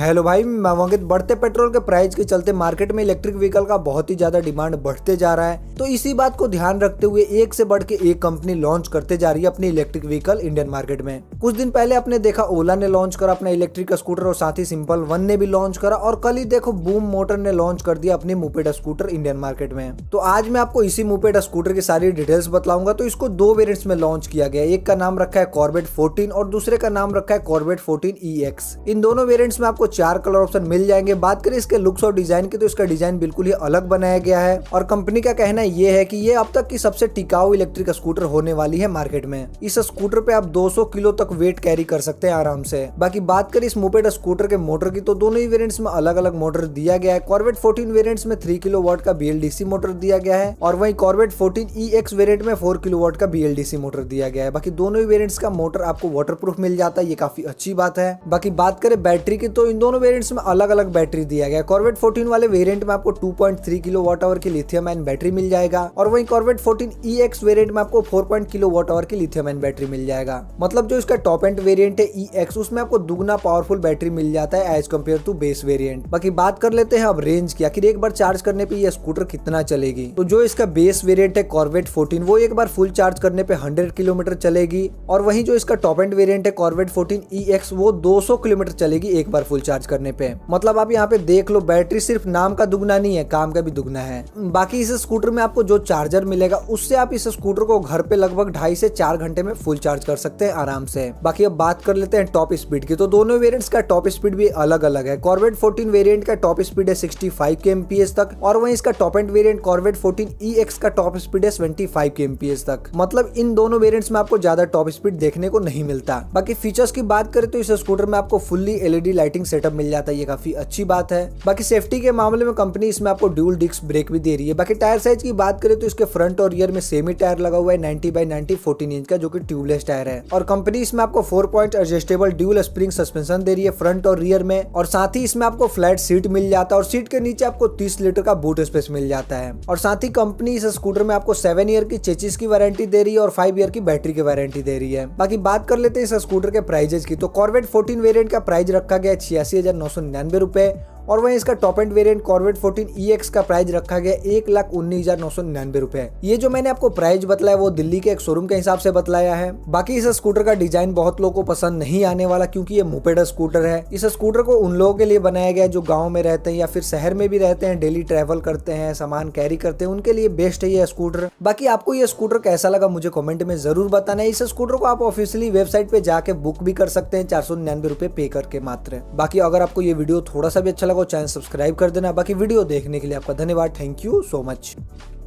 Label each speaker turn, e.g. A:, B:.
A: Hello भाई मैं बढ़ते पेट्रोल के प्राइस के चलते मार्केट में इलेक्ट्रिक व्हीकल का बहुत ही ज्यादा डिमांड बढ़ते जा रहा है तो इसी बात को ध्यान रखते हुए एक से बढ़ के एक कंपनी लॉन्च करते जा रही है अपनी इलेक्ट्रिक व्हीकल इंडियन मार्केट में कुछ दिन पहले आपने देखा ओला ने लॉन्च करा अपना इलेक्ट्रिक स्कूटर और साथ ही सिंपल वन ने भी लॉन्च करा और कल ही देखो बूम मोटर ने लॉन्च कर दिया अपनी मुपेड स्कूटर इंडियन मार्केट में तो आज मैं आपको इसी मुपेड स्कूटर की सारी डिटेल्स बताऊंगा तो इसको दो वेरियंट्स में लॉन्च किया गया एक का नाम रखा है कॉर्बेट फोर्टीन और दूसरे का नाम रखा है कॉर्बेट फोर्टीन ई इन दोनों वेरियंट्स में आपको चार कलर ऑप्शन मिल जाएंगे बात करें इसके लुक्स और डिजाइन की तो इसका डिजाइन बिल्कुल ही अलग बनाया गया है और कंपनी का कहना यह है कि ये अब तक की सबसे टिकाऊ इलेक्ट्रिक स्कूटर होने वाली है मार्केट में इस स्कूटर पे आप 200 किलो तक वेट कैरी कर सकते हैं आराम से बाकी बात करें इस मोपेड स्कूटर के मोटर की तो दोनों ही वेरियंट्स में अलग अलग मोटर दिया गया है कॉर्बेट फोर्टीन वेरियंट्स में थ्री किलो वॉट का बी मोटर दिया गया है और वही Corbett fourteen E X variant में फोर किलो वॉट का बी मोटर दिया गया है बाकी दोनों ही वेरियंट्स का मोटर आपको वाटर मिल जाता है ये काफी अच्छी बात है बाकी बात करें बैटरी की तो इन दोनों वेरिएंट्स में अलग अलग बैटरी दिया गया कॉर्बेट 14 वाले वेरिएंट में आपको 2.3 point three kilowatt hour की लिथियम आयन बैटरी मिल जाएगा और वहीं कॉर्बेट 14 ई एक्स वेरियंट में आपको 4. किलो वॉट आवर की लिथियम आयन बैटरी मिल जाएगा मतलब जो इसका टॉप एंड वेरियंट है ई e एक्स उसमें आपको दुगना पावरफुल बैटरी मिल जाता है as compare to base variant बाकी बात कर लेते हैं अब रेंज की आखिर एक बार चार्ज करने पर यह स्कूटर कितना चलेगी तो जो इसका बेस वेरियंट है कॉर्बेट फोर्टीन वो एक बार फुल चार्ज करने पर हंड्रेड किलोमीटर चलेगी और वही जो इसका टॉप एंड वेरियंट है कॉर्बेट फोर्टीन ई एक्स वो दो किलोमीटर चलेगी एक बार फुल चार्ज करने पे मतलब आप यहाँ पे देख लो बैटरी सिर्फ नाम का दुगना नहीं है काम का भी दुगना है बाकी इस स्कूटर में आपको जो चार्जर मिलेगा उससे आप इस स्कूटर को घर पे लगभग ढाई से चार घंटे में फुल चार्ज कर सकते हैं आराम से बाकी अब बात कर लेते हैं टॉप स्पीड की तो दोनों वेरियंट का टॉप स्पीड भी अलग अलग है कॉर्वेट फोर्टीन वेरियंट का टॉप स्पीड है सिक्सटी फाइव के एमपीएस तक और वही इसका top end variant Corvette fourteen E X का टॉप स्पीड है सेवेंटी फाइव के एमपीएस तक मतलब इन दोनों वेरियंट्स में आपको ज्यादा टॉप स्पीड देखने को नहीं मिलता बाकी फीचर्स की बात करें तो इस स्कूटर में आपको fully LED lighting set setup मिल जाता है ये काफी अच्छी बात है बाकी सेफ्टी के मामले में कंपनी इसमें आपको ड्यूल डिस्क ब्रेक भी दे रही है बाकी टायर साइज की बात करें तो इसके फ्रंट और रियर में सेमी टायर लगा हुआ है ninety by ninety fourteen inch का जो की ट्यूबलेस टायर है और कंपनी इसमें आपको four point adjustable dual spring suspension दे रही है फ्रंट और रियर में और साथ ही इसमें आपको फ्लैट सीट मिल जाता है और सीट के नीचे आपको तीस लीटर का बूट स्पेस मिल जाता है और साथ ही कंपनी इस स्कूटर में आपको सेवन ईयर की चेचिस की वारंटी दे रही है और फाइव ईयर की बैटरी की वारंटी दे रही है बाकी बात कर लेते हैं इस स्कूटर के प्राइजेस की तो कॉर्बेट फोर्टीन वेरियंट का प्राइस रखा गया छियासी अस्सी हज़ार नौ सौ निन्यानवे रुपये और वहीं इसका top end variant Corvette fourteen E का प्राइस रखा गया एक लाख उन्नीस हजार नौ सौ निन्यानवे रुपए ये जो मैंने आपको प्राइस बतलाया वो दिल्ली के एक शोरूम के हिसाब से बतलाया है बाकी इस स्कूटर का डिजाइन बहुत लोगों को पसंद नहीं आने वाला क्योंकि ये मुपेडा स्कूटर है इस स्कूटर को उन लोगों के लिए बनाया गया जो गाँव में रहते हैं या फिर शहर में भी रहते हैं डेली ट्रेवल करते हैं सामान कैरी करते हैं उनके लिए बेस्ट है ये स्कूटर बाकी आपको ये स्कूटर कैसा लगा मुझे कॉमेंट में जरूर बताना है इस स्कूटर को आप ऑफिशियली वेबसाइट पे जाके बुक भी कर सकते हैं चार सौ निन्यानवे रुपए पे करके मात्र बाकी अगर आपको ये वीडियो थोड़ा सा भी अच्छा लगा को चैनल सब्सक्राइब कर देना बाकी वीडियो देखने के लिए आपका धन्यवाद थैंक यू सो मच